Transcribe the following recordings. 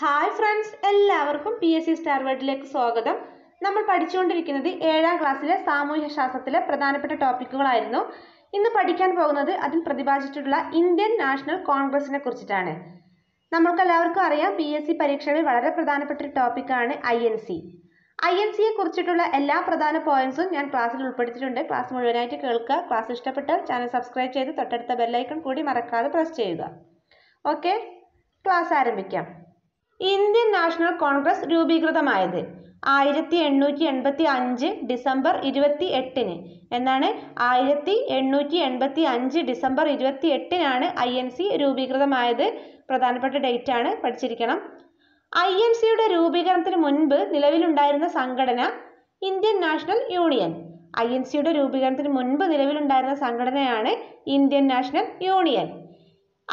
hi friends എല്ലാവർക്കും P S C star സ്വാഗതം നമ്മൾ പഠിച്ചുകൊണ്ടിരിക്കുന്നത് ഏഴാം ക്ലാസ്സിലെ സാമൂഹ്യ ശാസ്ത്രത്തിലെ പ്രധാനപ്പെട്ട ടോപ്പിക്കുകളായിരുന്നു ഇന്ന് പഠിക്കാൻ പോകുന്നത് അതിൽ പ്രതിപാദിച്ചിട്ടുള്ള ഇന്ത്യൻ നാഷണൽ കോൺഗ്രസിനെ കുറിച്ചിട്ടാണ് നമ്മൾക്കെല്ലാവർക്കും അറിയാം പി എസ് സി പരീക്ഷകളിൽ വളരെ പ്രധാനപ്പെട്ട ഒരു ടോപ്പിക്കാണ് I N C I N സിയെ കുറിച്ചിട്ടുള്ള എല്ലാ പ്രധാന പോയിന്റ്സും ഞാൻ ക്ലാസ്സിൽ ഉൾപ്പെടുത്തിയിട്ടുണ്ട് ക്ലാസ് മുഴുവനായിട്ട് കേൾക്കുക ക്ലാസ് ഇഷ്ടപ്പെട്ടാൽ ചാനൽ സബ്സ്ക്രൈബ് ചെയ്ത് തൊട്ടടുത്ത ബെല്ലൈക്കൺ കൂടി മറക്കാതെ പ്രസ് ചെയ്യുക ഓക്കെ ക്ലാസ് ആരംഭിക്കാം ഇന്ത്യൻ നാഷണൽ കോൺഗ്രസ് രൂപീകൃതമായത് ആയിരത്തി എണ്ണൂറ്റി എൺപത്തി അഞ്ച് ഡിസംബർ ഇരുപത്തി എട്ടിന് എന്നാണ് ആയിരത്തി എണ്ണൂറ്റി എൺപത്തി അഞ്ച് ഡിസംബർ ഇരുപത്തി എട്ടിനാണ് ഐ എൻ സി രൂപീകൃതമായത് പ്രധാനപ്പെട്ട ഡേറ്റ് ആണ് പഠിച്ചിരിക്കണം ഐ എൻ സിയുടെ രൂപീകരണത്തിന് മുൻപ് നിലവിലുണ്ടായിരുന്ന സംഘടന Indian National Union I N സിയുടെ രൂപീകരണത്തിന് മുൻപ് നിലവിലുണ്ടായിരുന്ന സംഘടനയാണ് Indian National Union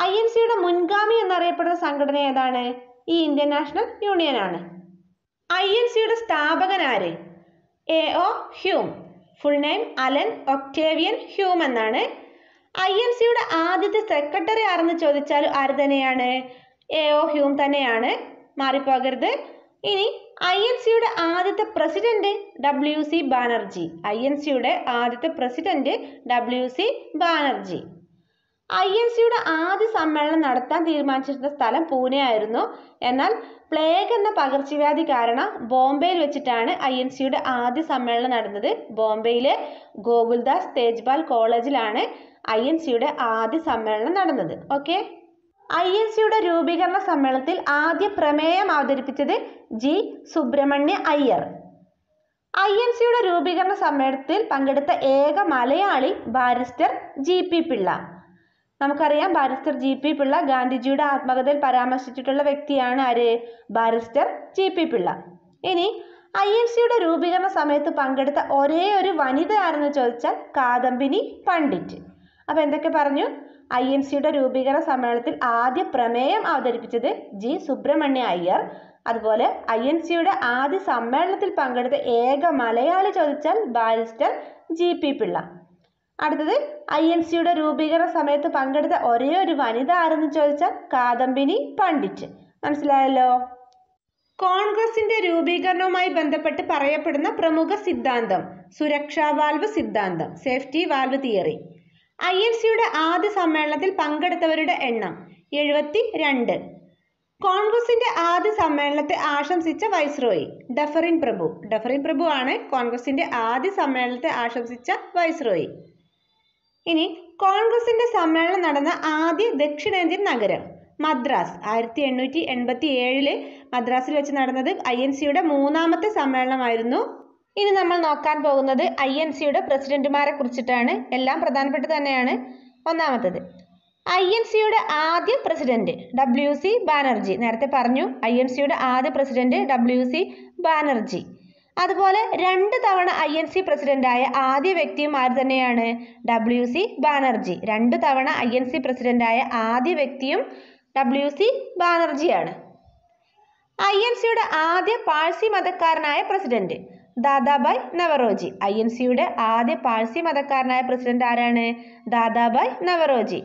I N സിയുടെ മുൻഗാമി എന്നറിയപ്പെടുന്ന സംഘടന ഏതാണ് ഈ ഇന്ത്യൻ നാഷണൽ യൂണിയനാണ് ഐ എൻ സിയുടെ സ്ഥാപകനാര് A O Hume full name Allan Octavian Hume എന്നാണ് ഐ എൻ സിയുടെ ആദ്യത്തെ സെക്രട്ടറി ആരെന്ന് ചോദിച്ചാൽ ആര് തന്നെയാണ് എ ഒ ഹ്യൂം തന്നെയാണ് മാറിപ്പോകരുത് ഇനി ഐ എൻ സിയുടെ ആദ്യത്തെ president W C Banerjee I N സിയുടെ ആദ്യത്തെ president W C Banerjee I N സിയുടെ ആദ്യ സമ്മേളനം നടത്താൻ തീരുമാനിച്ചിരുന്ന സ്ഥലം പൂനെ ആയിരുന്നു എന്നാൽ പ്ലേഗ് എന്ന പകർച്ചവ്യാധി കാരണം ബോംബെയിൽ വെച്ചിട്ടാണ് ഐ എൻ സിയുടെ ആദ്യ സമ്മേളനം നടന്നത് ബോംബെയിലെ ഗോകുൽദാസ് തേജ്പാൽ കോളേജിലാണ് ഐ എൻ സിയുടെ ആദ്യ സമ്മേളനം നടന്നത് ഓക്കെ ഐ എൻ സിയുടെ രൂപീകരണ സമ്മേളനത്തിൽ ആദ്യ പ്രമേയം അവതരിപ്പിച്ചത് G Subramania Iyer I N സിയുടെ രൂപീകരണ സമ്മേളനത്തിൽ പങ്കെടുത്ത ഏക Malayali barrister G P Pillai നമുക്കറിയാം ബാരിസ്റ്റർ ജി പി പിള്ള ഗാന്ധിജിയുടെ ആത്മകഥയിൽ പരാമർശിച്ചിട്ടുള്ള വ്യക്തിയാണ് ആര് ബാരിസ്റ്റർ ജി പി പിള്ള ഇനി ഐ എഫ് സിയുടെ രൂപീകരണ സമയത്ത് പങ്കെടുത്ത ഒരേ ഒരു വനിത ആരെന്ന് ചോദിച്ചാൽ കാദംബിനി പണ്ഡിറ്റ് അപ്പോൾ എന്തൊക്കെ പറഞ്ഞു ഐ എൻ സിയുടെ രൂപീകരണ സമ്മേളനത്തിൽ ആദ്യ പ്രമേയം അവതരിപ്പിച്ചത് ജി സുബ്രഹ്മണ്യ അയ്യർ അതുപോലെ ഐ എൻ സിയുടെ ആദ്യ സമ്മേളനത്തിൽ പങ്കെടുത്ത ഏക മലയാളി ചോദിച്ചാൽ ബാരിസ്റ്റർ ജി പി പിള്ള അടുത്തത് ഐ എൻ സിയുടെ രൂപീകരണ സമയത്ത് പങ്കെടുത്ത ഒരേ ഒരു വനിത ആരെന്ന് ചോദിച്ചാൽ കാദംബിനി പണ്ഡിറ്റ് മനസ്സിലായല്ലോ കോൺഗ്രസിന്റെ രൂപീകരണവുമായി ബന്ധപ്പെട്ട് പറയപ്പെടുന്ന പ്രമുഖ സിദ്ധാന്തം സുരക്ഷാ വാൽവ് സിദ്ധാന്തം safety valve theory I N സിയുടെ ആദ്യ സമ്മേളനത്തിൽ പങ്കെടുത്തവരുടെ എണ്ണം എഴുപത്തി രണ്ട് കോൺഗ്രസിന്റെ ആദ്യ സമ്മേളനത്തെ ആശംസിച്ച വൈസ്രോയി ഡഫറിൻ പ്രഭു ഡഫറിൻ പ്രഭു ആണ് കോൺഗ്രസിന്റെ ആദ്യ സമ്മേളനത്തെ ആശംസിച്ച വൈസ്രോയി ഇനി കോൺഗ്രസിന്റെ സമ്മേളനം നടന്ന ആദ്യ ദക്ഷിണേന്ത്യൻ നഗരം മദ്രാസ് ആയിരത്തി എണ്ണൂറ്റി എൺപത്തി ഏഴില് മദ്രാസിൽ വെച്ച് നടന്നത് ഐ എൻ സിയുടെ മൂന്നാമത്തെ സമ്മേളനമായിരുന്നു ഇനി നമ്മൾ നോക്കാൻ പോകുന്നത് ഐ എൻ സിയുടെ പ്രസിഡന്റുമാരെ കുറിച്ചിട്ടാണ് എല്ലാം പ്രധാനപ്പെട്ട തന്നെയാണ് ഒന്നാമത്തത് ഐ എൻ സിയുടെ ആദ്യ പ്രസിഡന്റ് ഡബ്ല്യു സി ബാനർജി നേരത്തെ പറഞ്ഞു ഐ എൻ സിയുടെ ആദ്യ പ്രസിഡന്റ് ഡബ്ല്യു സി ബാനർജി അതുപോലെ രണ്ട് തവണ ഐ എൻ സി പ്രസിഡന്റായ ആദ്യ വ്യക്തിയും ആര് തന്നെയാണ് ഡബ്ല്യു സി ബാനർജി രണ്ട് തവണ ഐ എൻ സി പ്രസിഡന്റായ ആദ്യ വ്യക്തിയും ഡബ്ല്യു സി ബാനർജിയാണ് ഐ എൻ സിയുടെ ആദ്യ പാഴ്സി മതക്കാരനായ president Dadabhai Naoroji I N സിയുടെ ആദ്യ പാഴ്സി മതക്കാരനായ പ്രസിഡന്റ് ആരാണ് ദാദാബായ് നവറോജി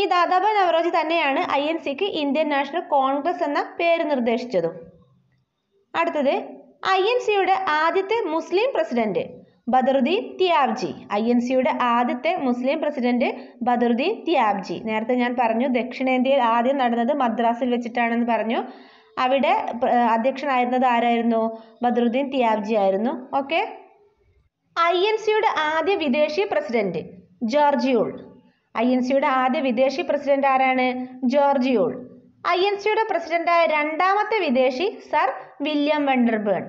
ഈ ദാദാബായ് നവറോജി തന്നെയാണ് ഐ എൻ സിക്ക് ഇന്ത്യൻ നാഷണൽ കോൺഗ്രസ് എന്ന പേര് നിർദ്ദേശിച്ചതും അടുത്തത് ഐ എൻ സിയുടെ ആദ്യത്തെ മുസ്ലിം president Badruddin Tyabji I N സിയുടെ ആദ്യത്തെ മുസ്ലിം പ്രസിഡന്റ് ബദറുദ്ദീൻ തിയാബ്ജി നേരത്തെ ഞാൻ പറഞ്ഞു ദക്ഷിണേന്ത്യയിൽ ആദ്യം നടന്നത് മദ്രാസിൽ വെച്ചിട്ടാണെന്ന് പറഞ്ഞു അവിടെ അധ്യക്ഷനായിരുന്നത് ആരായിരുന്നു ബദറുദ്ദീൻ തിയാബ്ജി ആയിരുന്നു ഓക്കെ ഐ എൻ സിയുടെ ആദ്യ വിദേശി പ്രസിഡന്റ് ജോർജിയോൾ ഐ എൻ സിയുടെ ആദ്യ വിദേശി പ്രസിഡന്റ് ആരാണ് ജോർജിയോൾ ഐ എൻ സിയുടെ പ്രസിഡന്റായ രണ്ടാമത്തെ വിദേശി sir William Wedderburn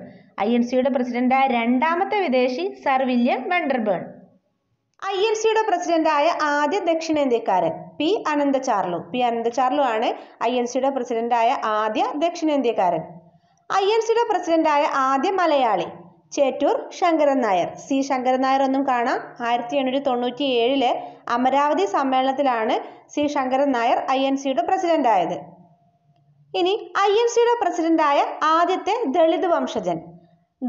I N സിയുടെ പ്രസിഡന്റായ രണ്ടാമത്തെ വിദേശി sir William Wedderburn I N സിയുടെ പ്രസിഡന്റായ ആദ്യ ദക്ഷിണേന്ത്യക്കാരൻ പി ചാർലു പി ചാർലു ആണ് ഐ എൻ സിയുടെ പ്രസിഡന്റായ ആദ്യ ദക്ഷിണേന്ത്യക്കാരൻ ഐ എൻ സിയുടെ പ്രസിഡന്റായ ആദ്യ മലയാളി ചേറ്റൂർ ശങ്കരൻ നായർ സി ശങ്കരൻ നായർ ഒന്നും കാണാം ആയിരത്തി എണ്ണൂറ്റി തൊണ്ണൂറ്റി ഏഴിലെ അമരാവതി സമ്മേളനത്തിലാണ് C Sankaran Nair I N സിയുടെ പ്രസിഡന്റായത് ഇനി ഐ എം സിയുടെ പ്രസിഡന്റായ ആദ്യത്തെ ദളിത് വംശജൻ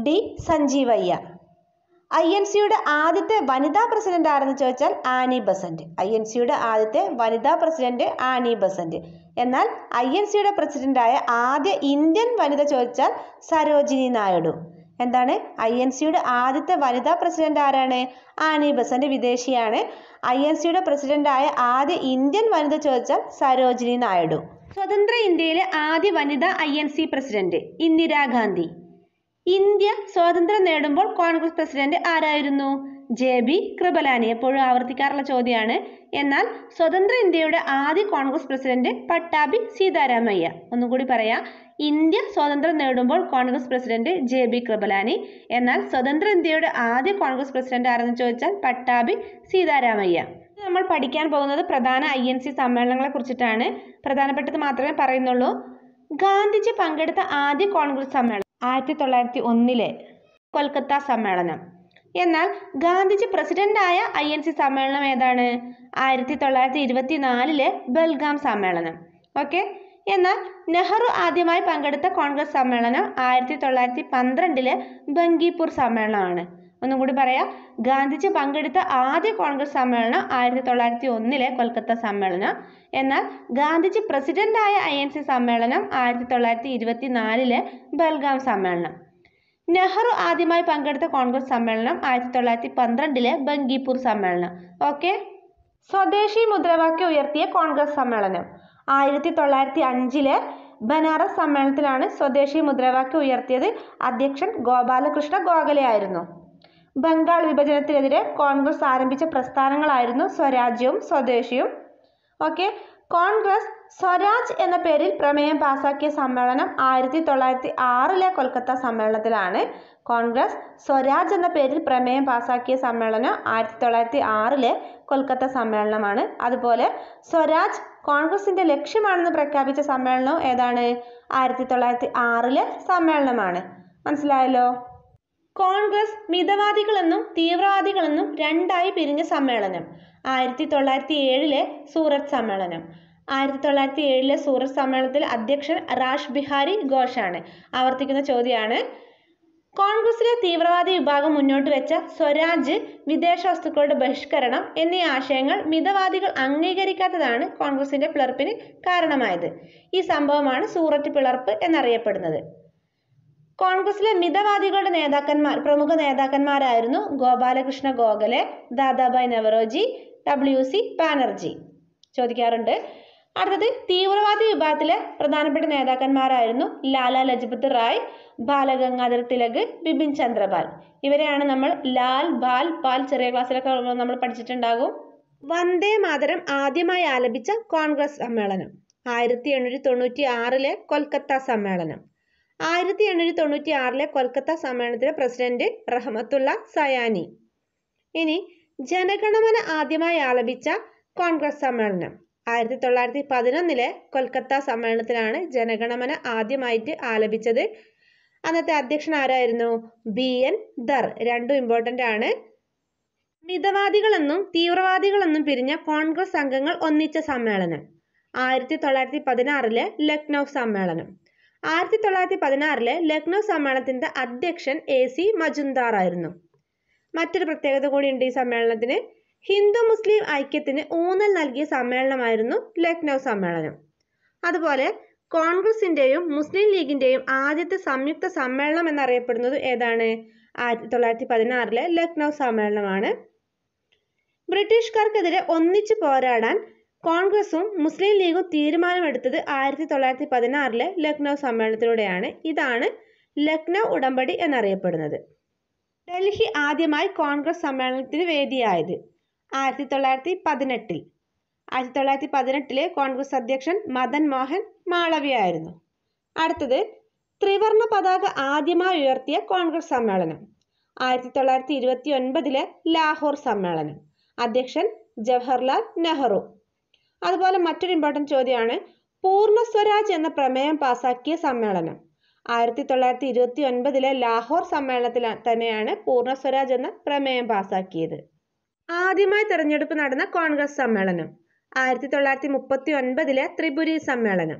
ഡി സഞ്ജീവയ്യ ഐ എൻ സിയുടെ ആദ്യത്തെ വനിതാ പ്രസിഡന്റ് ആരെന്ന് ചോദിച്ചാൽ ആനി ബസന്റ് ഐ എൻ സിയുടെ ആദ്യത്തെ വനിതാ പ്രസിഡന്റ് ആനി ബസന്റ് എന്നാൽ ഐ എൻ സിയുടെ പ്രസിഡന്റായ ആദ്യ ഇന്ത്യൻ വനിത ചോദിച്ചാൽ സരോജിനി നായിഡു എന്താണ് ഐ എൻ സിയുടെ ആദ്യത്തെ വനിതാ പ്രസിഡന്റ് ആരാണ് ആനി ബസന്റ് വിദേശിയാണ് ഐ എൻ സിയുടെ പ്രസിഡന്റായ ആദ്യ ഇന്ത്യൻ വനിത ചോദിച്ചാൽ സരോജിനി നായിഡു സ്വതന്ത്ര ഇന്ത്യയിലെ ആദ്യ വനിതാ I N C president Indira Gandhi India സ്വാതന്ത്ര്യം നേടുമ്പോൾ കോൺഗ്രസ് പ്രസിഡന്റ് ആരായിരുന്നു ജെ ബി കൃപലാനി എപ്പോഴും ആവർത്തിക്കാറുള്ള ചോദ്യമാണ് എന്നാൽ സ്വതന്ത്ര ഇന്ത്യയുടെ ആദ്യ കോൺഗ്രസ് പ്രസിഡന്റ് പട്ടാഭി സീതാരാമയ്യ ഒന്നുകൂടി പറയാം ഇന്ത്യ സ്വാതന്ത്ര്യം നേടുമ്പോൾ Congress president J B Kripalani എന്നാൽ സ്വതന്ത്ര ഇന്ത്യയുടെ ആദ്യ കോൺഗ്രസ് പ്രസിഡന്റ് ആരെന്ന് ചോദിച്ചാൽ പട്ടാഭി സീതാരാമയ്യ നമ്മൾ പഠിക്കാൻ പോകുന്നത് പ്രധാന ഐ എൻ സി സമ്മേളനങ്ങളെ കുറിച്ചിട്ടാണ് പ്രധാനപ്പെട്ടത് മാത്രമേ പറയുന്നുള്ളൂ ഗാന്ധിജി പങ്കെടുത്ത ആദ്യ കോൺഗ്രസ് സമ്മേളനം ആയിരത്തി തൊള്ളായിരത്തി ഒന്നിലെ കൊൽക്കത്ത സമ്മേളനം എന്നാൽ ഗാന്ധിജി പ്രസിഡന്റായ ഐ എൻ സി സമ്മേളനം ഏതാണ് ആയിരത്തി തൊള്ളായിരത്തി ഇരുപത്തി നാലിലെ ബൽഗാം സമ്മേളനം ഓക്കെ എന്നാൽ നെഹ്റു ആദ്യമായി പങ്കെടുത്ത കോൺഗ്രസ് സമ്മേളനം ആയിരത്തി തൊള്ളായിരത്തി പന്ത്രണ്ടിലെ ബങ്കിപ്പൂർ സമ്മേളനമാണ് ഒന്നും കൂടി പറയാം ഗാന്ധിജി പങ്കെടുത്ത ആദ്യ കോൺഗ്രസ് സമ്മേളനം ആയിരത്തി തൊള്ളായിരത്തി ഒന്നിലെ കൊൽക്കത്ത സമ്മേളനം എന്നാൽ ഗാന്ധിജി പ്രസിഡന്റായ ഐ എൻ സി സമ്മേളനം ആയിരത്തി തൊള്ളായിരത്തി ഇരുപത്തി നാലിലെ ബൽഗാം സമ്മേളനം നെഹ്റു ആദ്യമായി പങ്കെടുത്ത കോൺഗ്രസ് സമ്മേളനം ആയിരത്തി തൊള്ളായിരത്തി പന്ത്രണ്ടിലെ ബങ്കിപ്പൂർ സമ്മേളനം ഓക്കെ സ്വദേശി മുദ്രാവാക്യം ഉയർത്തിയ കോൺഗ്രസ് സമ്മേളനം ആയിരത്തി തൊള്ളായിരത്തി അഞ്ചിലെ ബനാറസ് സമ്മേളനത്തിലാണ് സ്വദേശി മുദ്രാവാക്യം ഉയർത്തിയത് അധ്യക്ഷൻ ഗോപാലകൃഷ്ണ ഗോഖലെ ആയിരുന്നു ബംഗാൾ വിഭജനത്തിനെതിരെ കോൺഗ്രസ് ആരംഭിച്ച പ്രസ്ഥാനങ്ങളായിരുന്നു സ്വരാജ്യവും സ്വദേശിയും ഓക്കെ കോൺഗ്രസ് സ്വരാജ് എന്ന പേരിൽ പ്രമേയം പാസാക്കിയ സമ്മേളനം ആയിരത്തി തൊള്ളായിരത്തി ആറിലെ കൊൽക്കത്ത സമ്മേളനത്തിലാണ് കോൺഗ്രസ് സ്വരാജ് എന്ന പേരിൽ പ്രമേയം പാസാക്കിയ സമ്മേളനം ആയിരത്തി തൊള്ളായിരത്തി ആറിലെ കൊൽക്കത്ത സമ്മേളനമാണ് അതുപോലെ സ്വരാജ് കോൺഗ്രസിന്റെ ലക്ഷ്യമാണെന്ന് പ്രഖ്യാപിച്ച സമ്മേളനവും ഏതാണ് ആയിരത്തി തൊള്ളായിരത്തി ആറിലെ സമ്മേളനമാണ് മനസ്സിലായല്ലോ കോൺഗ്രസ് മിതവാദികളെന്നും തീവ്രവാദികളെന്നും രണ്ടായി പിരിഞ്ഞ സമ്മേളനം ആയിരത്തി തൊള്ളായിരത്തി ഏഴിലെ സൂറത്ത് സമ്മേളനം ആയിരത്തി തൊള്ളായിരത്തി ഏഴിലെ സൂറത്ത് സമ്മേളനത്തിൽ അധ്യക്ഷൻ റാഷ് ബിഹാരി ഘോഷാണ് ആവർത്തിക്കുന്ന ചോദ്യമാണ് കോൺഗ്രസിലെ തീവ്രവാദി വിഭാഗം മുന്നോട്ട് വെച്ച സ്വരാജ് വിദേശ വസ്തുക്കളുടെ ബഹിഷ്കരണം എന്നീ ആശയങ്ങൾ മിതവാദികൾ അംഗീകരിക്കാത്തതാണ് കോൺഗ്രസിന്റെ പിളർപ്പിന് കാരണമായത് ഈ സംഭവമാണ് സൂററ്റ് പിളർപ്പ് എന്നറിയപ്പെടുന്നത് കോൺഗ്രസിലെ മിതവാദികളുടെ നേതാക്കന്മാർ പ്രമുഖ നേതാക്കന്മാരായിരുന്നു ഗോപാലകൃഷ്ണ ഗോഖലെ ദാദാഭായ് നവറോജി ഡബ്ല്യു സി ബാനർജി ചോദിക്കാറുണ്ട് അടുത്തത് തീവ്രവാദി വിഭാഗത്തിലെ പ്രധാനപ്പെട്ട നേതാക്കന്മാരായിരുന്നു ലാല ലജ്പത് റായ് ബാലഗംഗാധര തിലക് ബിപിൻ ചന്ദ്രപാൽ ഇവരെയാണ് നമ്മൾ ലാൽ ബാൽ പാൽ ചെറിയ ക്ലാസ്സിലൊക്കെ നമ്മൾ പഠിച്ചിട്ടുണ്ടാകും വന്ദേ മാതരം ആദ്യമായി ആലപിച്ച കോൺഗ്രസ് സമ്മേളനം ആയിരത്തി എണ്ണൂറ്റി തൊണ്ണൂറ്റി ആറിലെ കൊൽക്കത്ത സമ്മേളനം ആയിരത്തി എണ്ണൂറ്റി തൊണ്ണൂറ്റി ആറിലെ കൊൽക്കത്ത സമ്മേളനത്തിലെ പ്രസിഡന്റ് റഹ്മത്തുള്ള സയാനി ഇനി ജനഗണമന ആദ്യമായി ആലപിച്ച കോൺഗ്രസ് സമ്മേളനം ആയിരത്തി തൊള്ളായിരത്തി പതിനൊന്നിലെ കൊൽക്കത്ത സമ്മേളനത്തിലാണ് ജനഗണമന ആദ്യമായിട്ട് ആലപിച്ചത് അന്നത്തെ അധ്യക്ഷൻ ആരായിരുന്നു ബി എൻ ദർ രണ്ടും ഇമ്പോർട്ടൻ്റ് ആണ് മിതവാദികളെന്നും തീവ്രവാദികളെന്നും പിരിഞ്ഞ കോൺഗ്രസ് അംഗങ്ങൾ ഒന്നിച്ച സമ്മേളനം ആയിരത്തി തൊള്ളായിരത്തി പതിനാറിലെ ലക്നൗ സമ്മേളനം ആയിരത്തി തൊള്ളായിരത്തി പതിനാറിലെ ലക്നൗ സമ്മേളനത്തിൻ്റെ അധ്യക്ഷൻ എ സി മജുംദാർ ആയിരുന്നു മറ്റൊരു പ്രത്യേകത കൂടിയുണ്ട് ഈ സമ്മേളനത്തിന് ഹിന്ദു മുസ്ലിം ഐക്യത്തിന് ഊന്നൽ നൽകിയ സമ്മേളനമായിരുന്നു ലക്നൗ സമ്മേളനം അതുപോലെ കോൺഗ്രസിന്റെയും മുസ്ലിം ലീഗിന്റെയും ആദ്യത്തെ സംയുക്ത സമ്മേളനം എന്നറിയപ്പെടുന്നത് ഏതാണ് ആയിരത്തി തൊള്ളായിരത്തി പതിനാറിലെ ലക്നൗ സമ്മേളനമാണ് ബ്രിട്ടീഷുകാർക്കെതിരെ ഒന്നിച്ചു പോരാടാൻ കോൺഗ്രസും മുസ്ലിം ലീഗും തീരുമാനമെടുത്തത് ആയിരത്തി തൊള്ളായിരത്തി പതിനാറിലെ ലക്നൗ സമ്മേളനത്തിലൂടെയാണ് ഇതാണ് ലക്നൗ ഉടമ്പടി എന്നറിയപ്പെടുന്നത് ഡൽഹി ആദ്യമായി കോൺഗ്രസ് സമ്മേളനത്തിന് വേദിയായത് ആയിരത്തി തൊള്ളായിരത്തി പതിനെട്ടിൽ ആയിരത്തി തൊള്ളായിരത്തി പതിനെട്ടിലെ കോൺഗ്രസ് അധ്യക്ഷൻ മദൻ മോഹൻ മാളവ്യയായിരുന്നു അടുത്തത് ത്രിവർണ പതാക ആദ്യമായി ഉയർത്തിയ കോൺഗ്രസ് സമ്മേളനം ആയിരത്തി തൊള്ളായിരത്തി ഇരുപത്തി ഒൻപതിലെ ലാഹോർ സമ്മേളനം അധ്യക്ഷൻ ജവഹർലാൽ നെഹ്റു അതുപോലെ മറ്റൊരു ഇമ്പോർട്ടൻറ്റ് ചോദ്യമാണ് പൂർണ്ണ സ്വരാജ് എന്ന പ്രമേയം പാസാക്കിയ സമ്മേളനം ആയിരത്തി തൊള്ളായിരത്തി ഇരുപത്തി ഒൻപതിലെ ലാഹോർ സമ്മേളനത്തിൽ തന്നെയാണ് പൂർണ്ണ സ്വരാജ് എന്ന പ്രമേയം പാസാക്കിയത് ആദ്യമായി തെരഞ്ഞെടുപ്പ് നടന്ന കോൺഗ്രസ് സമ്മേളനം ആയിരത്തി തൊള്ളായിരത്തി മുപ്പത്തി ഒൻപതിലെ ത്രിപുരി സമ്മേളനം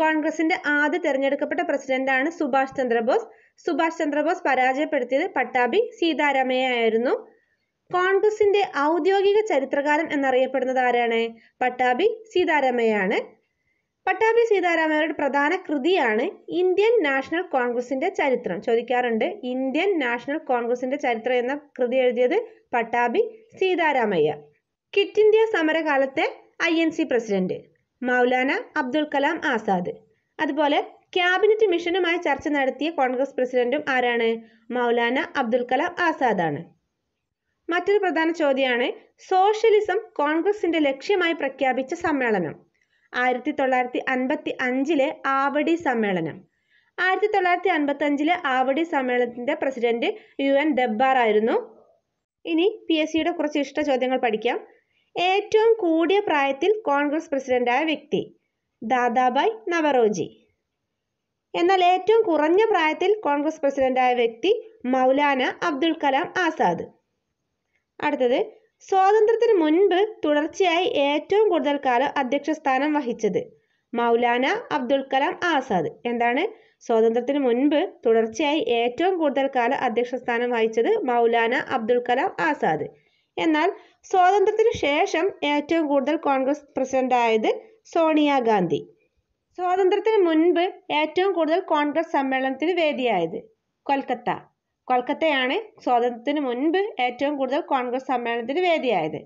കോൺഗ്രസിന്റെ ആദ്യ തെരഞ്ഞെടുക്കപ്പെട്ട പ്രസിഡന്റാണ് സുഭാഷ് ചന്ദ്രബോസ് സുഭാഷ് ചന്ദ്രബോസ് പരാജയപ്പെടുത്തിയത് പട്ടാഭി സീതാരാമയെ ആയിരുന്നു കോൺഗ്രസിന്റെ ഔദ്യോഗിക ചരിത്രകാരൻ എന്നറിയപ്പെടുന്നത് ആരാണ് പട്ടാഭി സീതാരാമയാണ് പട്ടാഭി സീതാരാമയുടെ പ്രധാന കൃതിയാണ് ഇന്ത്യൻ നാഷണൽ കോൺഗ്രസിന്റെ ചരിത്രം ചോദിക്കാറുണ്ട് ഇന്ത്യൻ നാഷണൽ കോൺഗ്രസിന്റെ ചരിത്രം എന്ന കൃതി എഴുതിയത് പട്ടാഭി സീതാരാമയ്യ കിറ്റ് ഇന്ത്യ സമരകാലത്തെ I N C president Maulana Abdul Kalam Azad അതുപോലെ ക്യാബിനറ്റ് മിഷനുമായി ചർച്ച നടത്തിയ കോൺഗ്രസ് പ്രസിഡന്റും ആരാണ് മൗലാന അബ്ദുൽ കലാം ആസാദാണ് മറ്റൊരു പ്രധാന ചോദ്യമാണ് സോഷ്യലിസം കോൺഗ്രസിന്റെ ലക്ഷ്യമായി പ്രഖ്യാപിച്ച സമ്മേളനം ആയിരത്തി തൊള്ളായിരത്തി അൻപത്തി അഞ്ചിലെ ആവടി സമ്മേളനം ആയിരത്തി തൊള്ളായിരത്തി അൻപത്തി അഞ്ചിലെ ആവടി സമ്മേളനത്തിൻ്റെ പ്രസിഡന്റ് യു എൻ ദബ്ബാർ ആയിരുന്നു ഇനി പി എസ് സിയുടെ കുറച്ച് ഇഷ്ട ചോദ്യങ്ങൾ പഠിക്കാം ഏറ്റവും കൂടിയ പ്രായത്തിൽ കോൺഗ്രസ് പ്രസിഡന്റായ വ്യക്തി ദാദാബായ് നവറോജി എന്നാൽ ഏറ്റവും കുറഞ്ഞ പ്രായത്തിൽ കോൺഗ്രസ് പ്രസിഡന്റായ വ്യക്തി മൗലാന അബ്ദുൽ കലാം ആസാദ് അടുത്തത് സ്വാതന്ത്ര്യത്തിന് മുൻപ് തുടർച്ചയായി ഏറ്റവും കൂടുതൽ കാലം അധ്യക്ഷ സ്ഥാനം വഹിച്ചത് മൗലാന അബ്ദുൽ കലാം ആസാദ് എന്താണ് സ്വാതന്ത്ര്യത്തിന് മുൻപ് തുടർച്ചയായി ഏറ്റവും കൂടുതൽ കാലം അധ്യക്ഷ സ്ഥാനം വഹിച്ചത് മൗലാന അബ്ദുൽ കലാം ആസാദ് എന്നാൽ സ്വാതന്ത്ര്യത്തിനു ശേഷം ഏറ്റവും കൂടുതൽ കോൺഗ്രസ് പ്രസിഡന്റ് ആയത് സോണിയാഗാന്ധി സ്വാതന്ത്ര്യത്തിന് മുൻപ് ഏറ്റവും കൂടുതൽ കോൺഗ്രസ് സമ്മേളനത്തിന് വേദിയായത് കൊൽക്കത്ത കൊൽക്കത്തയാണ് സ്വാതന്ത്ര്യത്തിന് മുൻപ് ഏറ്റവും കൂടുതൽ കോൺഗ്രസ് സമ്മേളനത്തിന് വേദിയായത്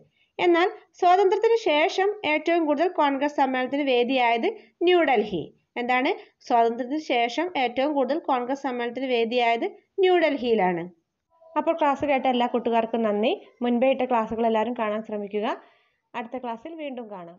എന്നാൽ സ്വാതന്ത്ര്യത്തിന് ശേഷം ഏറ്റവും കൂടുതൽ കോൺഗ്രസ് സമ്മേളനത്തിന് വേദിയായത് ന്യൂഡൽഹി എന്താണ് സ്വാതന്ത്ര്യത്തിന് ശേഷം ഏറ്റവും കൂടുതൽ കോൺഗ്രസ് സമ്മേളനത്തിന് വേദിയായത് ന്യൂഡൽഹിയിലാണ് അപ്പോൾ ക്ലാസ് കേട്ട എല്ലാ കൂട്ടുകാർക്കും നന്ദി മുൻപേ ഇട്ട ക്ലാസ്സുകൾ എല്ലാവരും കാണാൻ ശ്രമിക്കുക അടുത്ത ക്ലാസ്സിൽ വീണ്ടും കാണാം